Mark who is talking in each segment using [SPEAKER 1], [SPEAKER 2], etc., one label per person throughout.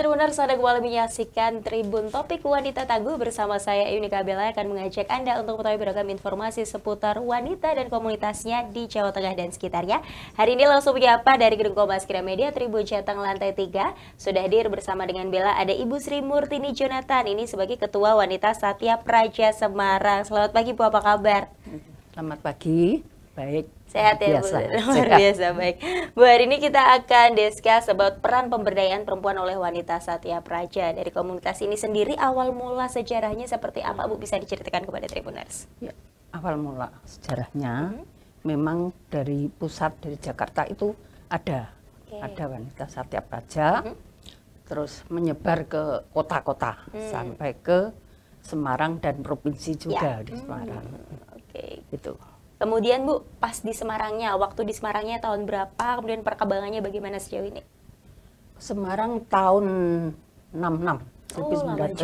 [SPEAKER 1] Tribuners, Anda kembali menyaksikan Tribun Topik Wanita Tangguh bersama saya Yunika Bella akan mengajak Anda untuk mengetahui beragam informasi seputar wanita dan komunitasnya di Jawa Tengah dan sekitarnya. Hari ini langsung menyapa dari Gedung Kompas Kira Media Tribun Jateng lantai 3. Sudah hadir bersama dengan Bella ada Ibu Sri Murtini Jonathan ini sebagai Ketua Wanita Satya Praja Semarang. Selamat pagi Bu, apa kabar?
[SPEAKER 2] Selamat pagi.
[SPEAKER 1] Baik. Sehat ya biasa. Bu, luar biasa baik. Bu hari ini kita akan discuss about peran pemberdayaan perempuan oleh wanita Satya Praja dari komunitas ini sendiri awal mula sejarahnya seperti apa Bu bisa diceritakan kepada Tribuners? Ya,
[SPEAKER 2] awal mula sejarahnya -hmm. memang dari pusat dari Jakarta itu ada okay. ada wanita Satya Praja -hmm. terus menyebar ke kota-kota -hmm. sampai ke Semarang dan provinsi juga ya. di Semarang. -hmm. Oke. Okay. Gitu.
[SPEAKER 1] Kemudian Bu, pas di Semarangnya, waktu di Semarangnya tahun berapa, kemudian perkembangannya bagaimana sejauh ini?
[SPEAKER 2] Semarang tahun 66, oh,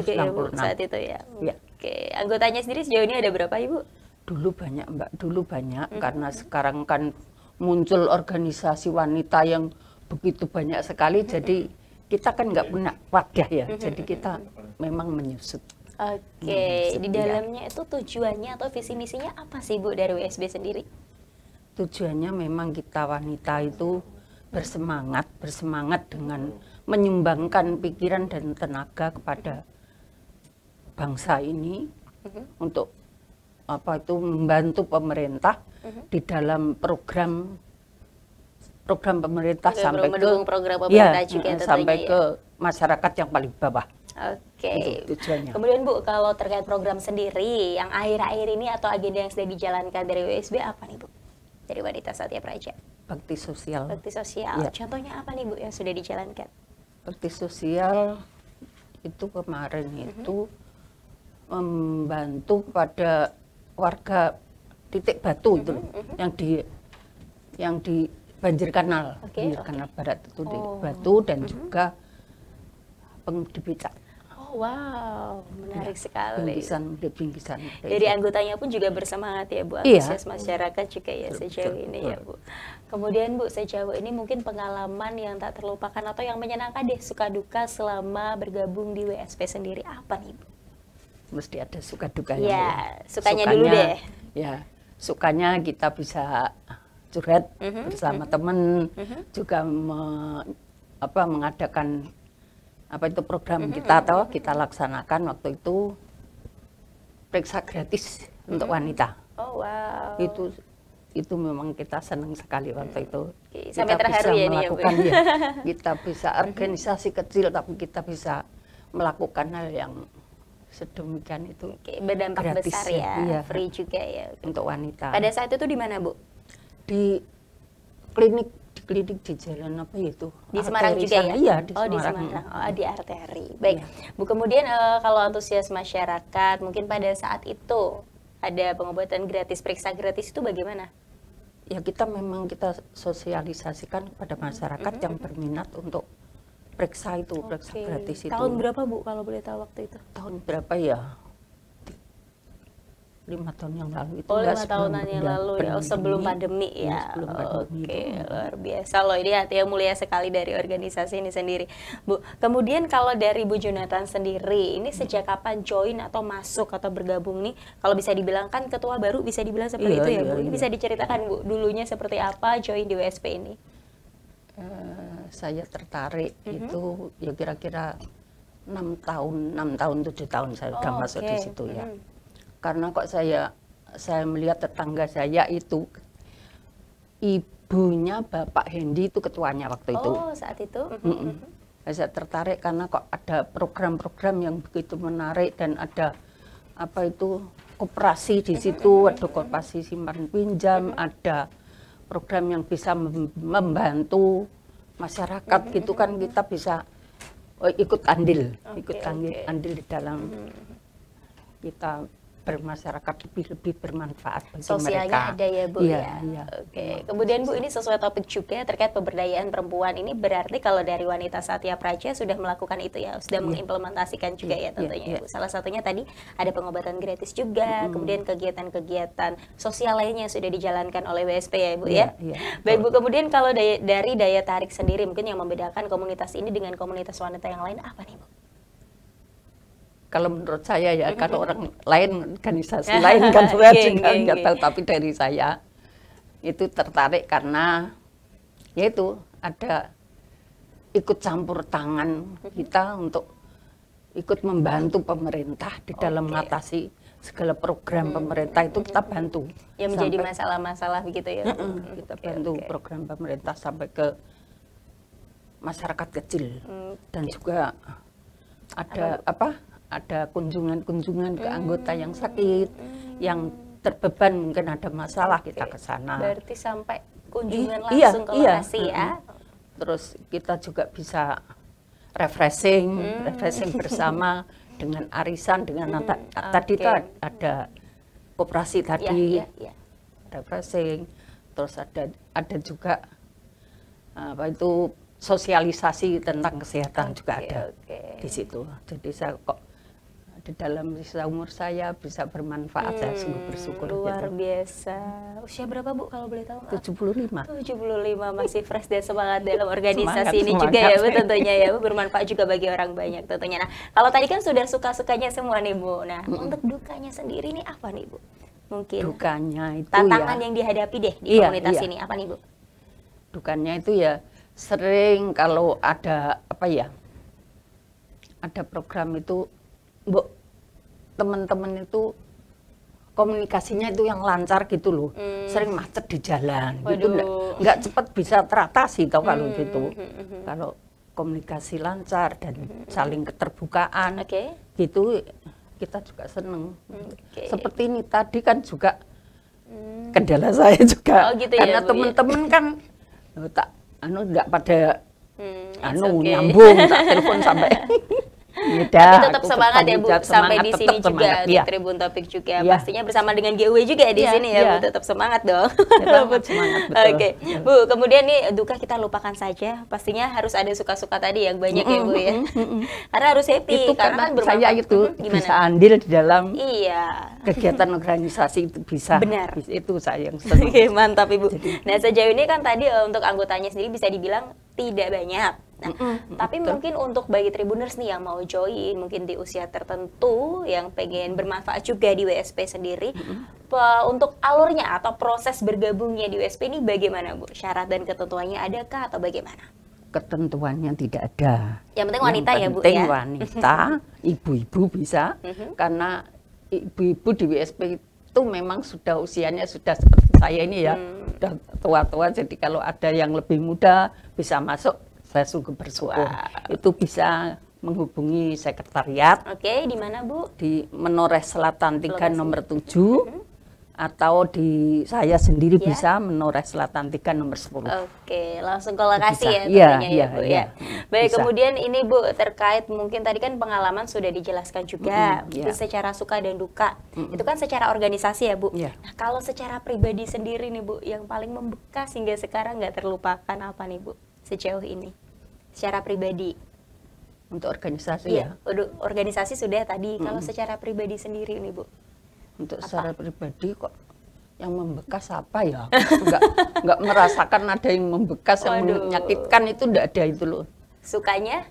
[SPEAKER 2] 1966. Ya, Bu, saat itu ya.
[SPEAKER 1] ya. Oke, anggotanya sendiri sejauh ini ada berapa Ibu?
[SPEAKER 2] Dulu banyak Mbak, dulu banyak -hmm. karena sekarang kan muncul organisasi wanita yang begitu banyak sekali, -hmm. jadi kita kan nggak punya wadah ya, jadi kita memang menyusut.
[SPEAKER 1] Oke, okay. hmm, di ya. dalamnya itu tujuannya atau visi misinya apa sih Bu dari WSB sendiri?
[SPEAKER 2] Tujuannya memang kita wanita itu bersemangat, bersemangat dengan menyumbangkan pikiran dan tenaga kepada bangsa ini uh-huh. untuk apa itu membantu pemerintah uh-huh. di dalam program program pemerintah Oke, sampai ke
[SPEAKER 1] program iya, pemerintah ya, juga eh, sampai ya.
[SPEAKER 2] masyarakat yang paling bawah.
[SPEAKER 1] Oke okay. Gitu, Kemudian Bu, kalau terkait program sendiri yang akhir-akhir ini atau agenda yang sudah dijalankan dari WSB apa nih Bu? Dari Wanita Satya Praja.
[SPEAKER 2] Bakti sosial. Bakti
[SPEAKER 1] sosial. Ya. Contohnya apa nih Bu yang sudah dijalankan?
[SPEAKER 2] Bakti sosial itu kemarin mm -hmm. itu membantu pada warga titik batu mm -hmm, itu mm -hmm. yang di yang di banjir kanal, okay, banjir okay. kanal barat itu oh. di batu dan mm -hmm. juga pengudi
[SPEAKER 1] Wow, menarik ya, sekali. Bingkisan, bingkisan. Dari anggotanya pun juga bersemangat ya Bu, iya. antusias iya. masyarakat juga ya betul, sejauh betul, ini ya, betul. ya Bu. Kemudian Bu, sejauh ini mungkin pengalaman yang tak terlupakan atau yang menyenangkan deh, suka duka selama bergabung di WSP sendiri apa nih Bu?
[SPEAKER 2] Mesti ada suka dukanya. Ya, ya. Sukanya, sukanya dulu deh. Ya, sukanya kita bisa curhat mm -hmm, bersama mm -hmm. teman, mm -hmm. juga me, apa mengadakan apa itu program kita atau kita laksanakan waktu itu periksa gratis untuk wanita. Oh wow. Itu itu memang kita senang sekali waktu itu. Sampai ya ya, iya. kita bisa ya melakukan ya, Kita bisa organisasi kecil tapi kita bisa melakukan hal yang sedemikian itu. Oke, berdampak gratis, besar ya, ya iya. free juga ya untuk wanita. Pada saat itu di mana, Bu? Di klinik klinik di jalan apa ya itu? Di Semarang juga sana. ya? Iya, di oh, Semarang. Di Semarang. Iya.
[SPEAKER 1] Oh, di arteri. Baik. Ya. Bu, kemudian uh, kalau antusias masyarakat mungkin pada saat itu ada pengobatan gratis, periksa gratis itu bagaimana?
[SPEAKER 2] Ya, kita memang kita sosialisasikan kepada masyarakat mm -hmm. yang berminat untuk periksa itu, okay. periksa gratis itu. Tahun berapa
[SPEAKER 1] Bu kalau boleh tahu waktu itu? Tahun
[SPEAKER 2] berapa ya? lima tahun yang lalu itu oh, lima tahun yang lalu ya oh, sebelum pandemi ya, ya sebelum pandemi
[SPEAKER 1] oke luar biasa loh ini hati yang mulia sekali dari organisasi ini sendiri bu kemudian kalau dari bu Jonathan sendiri ini sejak kapan join atau masuk atau bergabung nih kalau bisa dibilangkan ketua baru bisa dibilang seperti iya, itu ya iya, bu ini iya. bisa diceritakan bu dulunya seperti apa join di WSP ini
[SPEAKER 2] uh, saya tertarik mm -hmm. itu ya kira-kira enam tahun enam tahun tujuh tahun saya oh, okay. masuk di situ ya -hmm karena kok saya saya melihat tetangga saya itu ibunya Bapak Hendi itu ketuanya waktu itu. Oh,
[SPEAKER 1] saat itu. Mm -mm.
[SPEAKER 2] Saya tertarik karena kok ada program-program yang begitu menarik dan ada apa itu koperasi di mm-hmm, situ, ada koperasi simpan pinjam, ada program yang bisa membantu masyarakat gitu kan kita bisa oh, ikut andil, ikut andil, andil di dalam kita bermasyarakat lebih lebih bermanfaat bagi Sosialnya mereka. ada ya Bu iya, ya. ya. ya.
[SPEAKER 1] Oke. Okay. Kemudian Bu ini sesuai topik juga terkait pemberdayaan perempuan ini berarti kalau dari wanita Satya Praja sudah melakukan itu ya, sudah ya. mengimplementasikan juga iya, ya, ya tentunya iya. Bu. Salah satunya tadi ada pengobatan gratis juga, hmm. kemudian kegiatan-kegiatan sosial lainnya sudah dijalankan oleh WSP ya Bu ya. ya. ya. Baik Bu, kemudian kalau daya, dari daya tarik sendiri mungkin yang membedakan komunitas ini dengan komunitas wanita yang lain apa nih Bu?
[SPEAKER 2] kalau menurut saya ya kalau orang lain organisasi lain kan saya juga nggak tahu tapi dari saya itu tertarik karena yaitu ada ikut campur tangan mhm. kita untuk ikut membantu pemerintah di dalam okay. mengatasi segala program mhm. pemerintah itu kita mhm. bantu. Ya menjadi
[SPEAKER 1] masalah-masalah begitu ya. kita okay,
[SPEAKER 2] bantu okay. program pemerintah sampai ke masyarakat kecil hmm. dan juga ada apa ada kunjungan-kunjungan ke hmm. anggota yang sakit, yang terbeban mungkin ada masalah kita ke sana. Berarti
[SPEAKER 1] sampai kunjungan I iya, langsung iya, ke lokasi iya. ya.
[SPEAKER 2] Terus kita juga bisa refreshing, hmm. refreshing bersama dengan arisan dengan hmm. okay. tadi itu ada koperasi iya, tadi. Ya, ya, ya. Refreshing, terus ada ada juga apa itu sosialisasi tentang kesehatan okay, juga ada okay. di situ. Jadi saya kok di dalam sisa umur saya bisa bermanfaat. Hmm, saya sungguh bersyukur. Luar gitu.
[SPEAKER 1] biasa. Usia berapa Bu kalau boleh tahu?
[SPEAKER 2] 75.
[SPEAKER 1] 75 masih fresh dan semangat dalam organisasi semangat, ini semangat. juga ya Bu tentunya ya Bu bermanfaat juga bagi orang banyak tentunya. Nah, kalau tadi kan sudah suka-sukanya semua nih Bu. Nah, hmm. untuk dukanya sendiri nih apa nih Bu?
[SPEAKER 2] Mungkin dukanya itu tantangan ya. yang
[SPEAKER 1] dihadapi deh di iya, komunitas iya. ini apa nih Bu?
[SPEAKER 2] Dukanya itu ya sering kalau ada apa ya? Ada program itu Mbok teman-teman itu komunikasinya itu yang lancar gitu loh hmm. sering macet di jalan gitu, Waduh. gitu nggak cepat bisa teratasi tau kalau hmm. gitu hmm, hmm, hmm, kalau komunikasi lancar dan saling keterbukaan okay. gitu kita juga seneng okay. seperti ini tadi kan juga hmm. kendala saya juga oh, gitu ya, karena ya, temen-temen ya? kan oh, tak anu nggak pada hmm, anu okay. nyambung tak telepon sampai Tapi tetap semangat ya Bu semangat, sampai di sini juga di ya. Tribun
[SPEAKER 1] Topik juga ya. Iya. pastinya bersama dengan GW juga ya di ya, sini ya, ya Bu tetap semangat dong. Tetap semangat Oke. Okay. Iya. Bu, kemudian nih duka kita lupakan saja. Pastinya harus ada suka-suka tadi yang banyak mm -hmm. ya Bu ya. Mm -hmm. karena harus happy itu karena, karena saya itu Gimana? bisa
[SPEAKER 2] andil di dalam
[SPEAKER 1] Iya. kegiatan
[SPEAKER 2] organisasi itu bisa. Benar. Itu saya yang senang.
[SPEAKER 1] Oke, mantap Ibu. Jadi, nah, sejauh ini kan tadi eh, untuk anggotanya sendiri bisa dibilang tidak banyak Nah, mm -mm, tapi betul. mungkin untuk bagi tribuners nih yang mau join, mungkin di usia tertentu yang pengen bermanfaat juga di WSP sendiri, mm -mm. untuk alurnya atau proses bergabungnya di WSP ini bagaimana Bu? Syarat dan ketentuannya adakah atau bagaimana?
[SPEAKER 2] Ketentuannya tidak ada.
[SPEAKER 1] Yang penting wanita yang ya Bu ya. wanita,
[SPEAKER 2] ibu-ibu bisa
[SPEAKER 1] mm -hmm. karena
[SPEAKER 2] ibu-ibu di WSP itu memang sudah usianya sudah seperti saya ini ya, mm. sudah tua-tua. Jadi kalau ada yang lebih muda bisa masuk saya suka Gebersuko. Itu bisa menghubungi sekretariat. Oke, okay, di mana Bu? Di Menoreh Selatan 3 Lokasi. nomor 7 mhm. atau di saya sendiri yeah. bisa Menoreh Selatan 3 nomor 10.
[SPEAKER 1] Oke, langsung ke lokasi ya Iya, ya, ya, Bu ya. ya. Baik, bisa. kemudian ini Bu terkait mungkin tadi kan pengalaman sudah dijelaskan juga mm -hmm, yeah. secara suka dan duka. Mm -hmm. Itu kan secara organisasi ya Bu. Yeah. Nah, kalau secara pribadi sendiri nih Bu yang paling membekas hingga sekarang nggak terlupakan apa nih Bu sejauh ini? secara pribadi
[SPEAKER 2] untuk organisasi iya, ya
[SPEAKER 1] untuk organisasi sudah tadi mm kalau secara pribadi sendiri nih bu
[SPEAKER 2] untuk apa? secara pribadi kok yang membekas apa ya nggak nggak merasakan ada yang membekas Waduh. yang menyakitkan itu tidak ada itu loh sukanya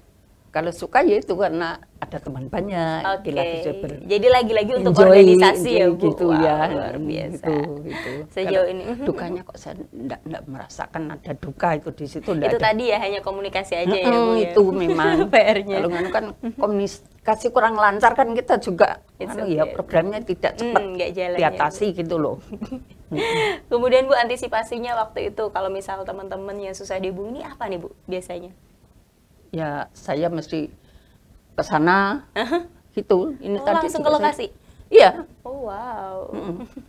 [SPEAKER 2] kalau suka ya itu karena ada teman banyak okay. jadi lagi-lagi untuk enjoy, organisasi ya, enjoy, ya bu gitu wow, ya luar gitu, biasa gitu, gitu. sejauh ini mhm, mhm. dukanya kok saya enggak, enggak merasakan ada duka itu di situ itu ada.
[SPEAKER 1] tadi ya hanya komunikasi aja -hmm, ya bu ya? itu ya? memang
[SPEAKER 2] PR-nya kalau kan komunikasi kurang lancar kan kita juga anu, okay. ya programnya
[SPEAKER 1] tidak mm, cepat mm, diatasi ya. gitu loh Kemudian Bu antisipasinya waktu itu kalau misal teman-teman yang susah dihubungi apa nih Bu biasanya?
[SPEAKER 2] ya saya mesti ke sana gitu ini oh, tadi langsung ke lokasi
[SPEAKER 1] saya, iya oh wow mm hmm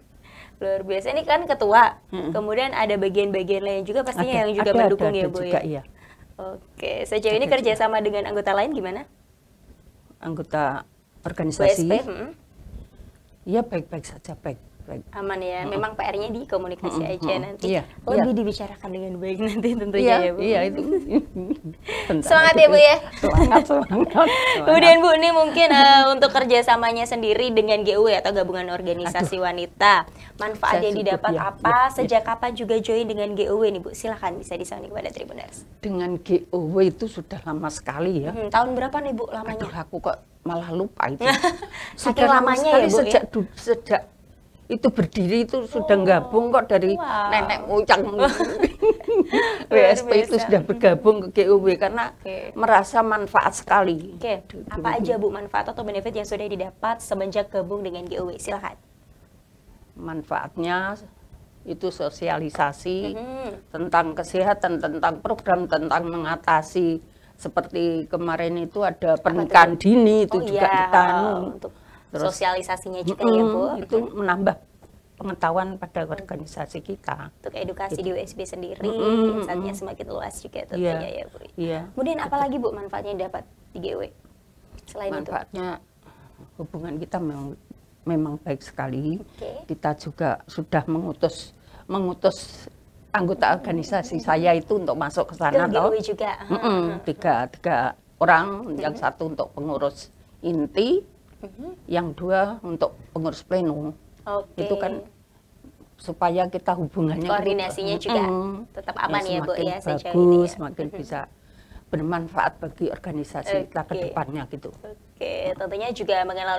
[SPEAKER 1] luar biasa ini kan ketua mm hmm kemudian ada bagian-bagian lain juga pastinya ada, yang juga ada, mendukung ada, ya ada bu juga, ya iya. oke sejauh ada ini juga. kerjasama dengan anggota lain gimana
[SPEAKER 2] anggota organisasi BSP, mm -hmm. ya baik-baik saja baik Aman ya. hmm Memang
[SPEAKER 1] PR-nya di komunikasi mm-hmm. aja nanti. Yeah. Lebih yeah. dibicarakan dengan baik nanti tentunya yeah. ya, Bu. Iya, itu.
[SPEAKER 2] semangat ya, Bu ya.
[SPEAKER 1] Semangat, semangat. Kemudian Bu, ini mungkin uh, untuk kerjasamanya sendiri dengan GUW ya, atau gabungan organisasi Aduh. wanita. Manfaat Saya yang didapat ya. apa? Ya. ya. Sejak ya. kapan juga join dengan GU nih, Bu? Silahkan bisa disampaikan kepada Tribuners.
[SPEAKER 2] Dengan GU itu sudah lama sekali ya. Hmm,
[SPEAKER 1] tahun berapa nih, Bu, lamanya? Aduh,
[SPEAKER 2] aku kok malah lupa itu.
[SPEAKER 1] sudah lamanya ya, sekali ya, Bu, sejak
[SPEAKER 2] ya? sejak itu berdiri itu sudah oh, gabung kok dari oh, wow. nenek moyang WSP itu sudah bergabung ke GUB karena okay. merasa manfaat sekali.
[SPEAKER 1] Oke. Okay. Apa aja Bu manfaat atau benefit yang sudah didapat semenjak gabung dengan GUB? Silahkan.
[SPEAKER 2] Manfaatnya itu sosialisasi mm -hmm. tentang kesehatan, tentang program, tentang mengatasi seperti kemarin itu ada pernikahan dini itu oh, juga iya. ditanu. Untuk
[SPEAKER 1] Terus, sosialisasinya juga mm, ya Bu. Itu
[SPEAKER 2] menambah pengetahuan pada organisasi kita. Untuk edukasi gitu. di USB sendiri, mm, saatnya mm,
[SPEAKER 1] semakin luas juga tentunya yeah, ya Bu. Yeah, Kemudian apa apalagi Bu manfaatnya dapat di GW? E? Selain manfaatnya
[SPEAKER 2] itu? hubungan kita memang memang baik sekali. Okay. Kita juga sudah mengutus mengutus anggota organisasi saya itu untuk masuk ke sana e toh.
[SPEAKER 1] juga. Mm -mm,
[SPEAKER 2] tiga tiga orang, mm -hmm. yang satu untuk pengurus inti, hmm yang dua untuk pengurus pleno.
[SPEAKER 1] Okay. Itu kan
[SPEAKER 2] supaya kita hubungannya koordinasinya kita, juga
[SPEAKER 1] mm, tetap aman ya, ya Bu ya bagus, Ya. Semakin mm-hmm. bisa
[SPEAKER 2] bermanfaat bagi organisasi okay. kita ke depannya gitu. Oke,
[SPEAKER 1] okay. tentunya juga mengenal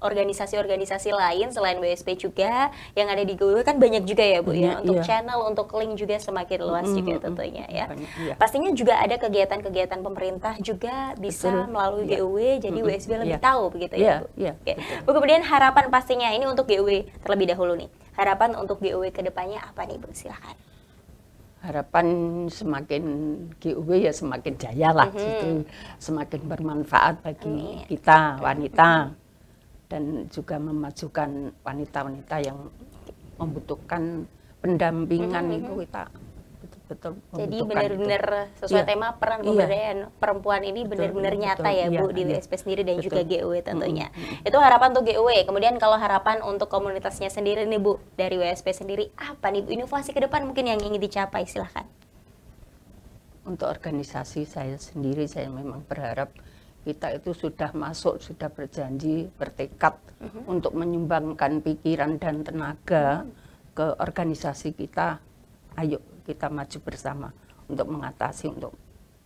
[SPEAKER 1] organisasi-organisasi lain selain WSP juga yang ada di Google kan banyak juga ya Bu ya? banyak, ya untuk iya. channel, untuk link juga semakin luas mm -hmm. juga tentunya ya. Banyak, iya. Pastinya juga ada kegiatan-kegiatan pemerintah juga bisa Betul. melalui yeah. GUW e, jadi mm -hmm. WSB lebih yeah. tahu begitu yeah. ya iya, Bu. Yeah. Oke. Okay. kemudian harapan pastinya ini untuk GUW e terlebih dahulu nih. Harapan untuk GUW e kedepannya apa nih Bu? Silahkan
[SPEAKER 2] harapan semakin GUW ya semakin jaya lah mm -hmm. gitu, semakin bermanfaat bagi Amin. kita wanita dan juga memajukan wanita-wanita yang membutuhkan pendampingan mm -hmm. itu kita betul jadi benar-benar sesuai iya. tema peran iya. pemberdayaan
[SPEAKER 1] iya. perempuan ini benar-benar nyata ya iya, Bu di iya. WSP sendiri dan betul. juga GUE tentunya mm-hmm. itu harapan untuk GUE kemudian kalau harapan untuk komunitasnya sendiri nih Bu dari WSP sendiri apa nih Bu inovasi ke depan mungkin yang ingin dicapai silahkan
[SPEAKER 2] untuk organisasi saya sendiri saya memang berharap kita itu sudah masuk sudah berjanji bertekad mm -hmm. untuk menyumbangkan pikiran dan tenaga mm -hmm. ke organisasi kita ayo kita maju bersama untuk mengatasi untuk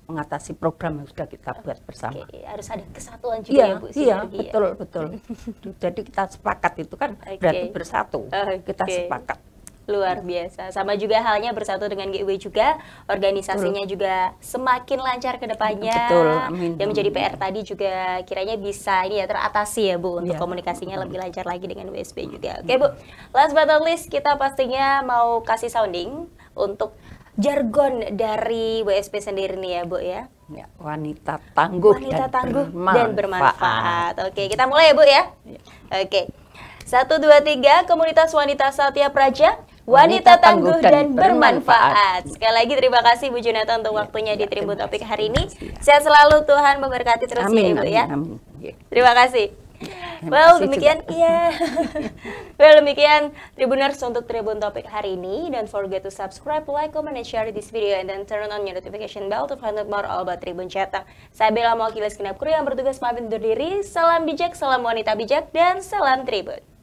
[SPEAKER 2] mengatasi program yang sudah kita buat bersama. Oke,
[SPEAKER 1] harus ada kesatuan juga iya, ya Bu iya, ya? Iya. betul
[SPEAKER 2] ya? betul. Jadi kita sepakat itu kan Oke. berarti bersatu. Oke. Kita sepakat.
[SPEAKER 1] Luar biasa. Sama juga halnya bersatu dengan GW juga, organisasinya Betul. juga semakin lancar ke depannya. Betul, amin. Dan menjadi PR tadi juga kiranya bisa ini ya teratasi ya Bu, untuk ya. komunikasinya betul. lebih lancar lagi dengan WSB juga. Oke Bu, last but not least kita pastinya mau kasih sounding untuk jargon dari WSP sendiri nih ya Bu ya.
[SPEAKER 2] Ya, wanita tangguh wanita dan tangguh bermanfaat. dan bermanfaat.
[SPEAKER 1] Oke, kita mulai ya Bu ya. ya. Oke. Satu dua tiga komunitas wanita Satya Praja wanita, wanita tangguh, tangguh dan, dan bermanfaat. bermanfaat. Sekali lagi terima kasih Bu Junata untuk ya, waktunya ya, di Tribun Topik hari ini. Sehat selalu Tuhan memberkati terus amin, ya Ibu ya. Amin. Ya. Terima kasih. Well, demikian iya. iya. well, demikian Tribuners untuk Tribun Topik hari ini. Don't forget to subscribe, like, comment, and share this video and then turn on your notification bell to find out more all about Tribun Cetak. Saya Bella Mawakili Skinap Kru yang bertugas pamit undur diri. Salam bijak, salam wanita bijak, dan salam Tribun.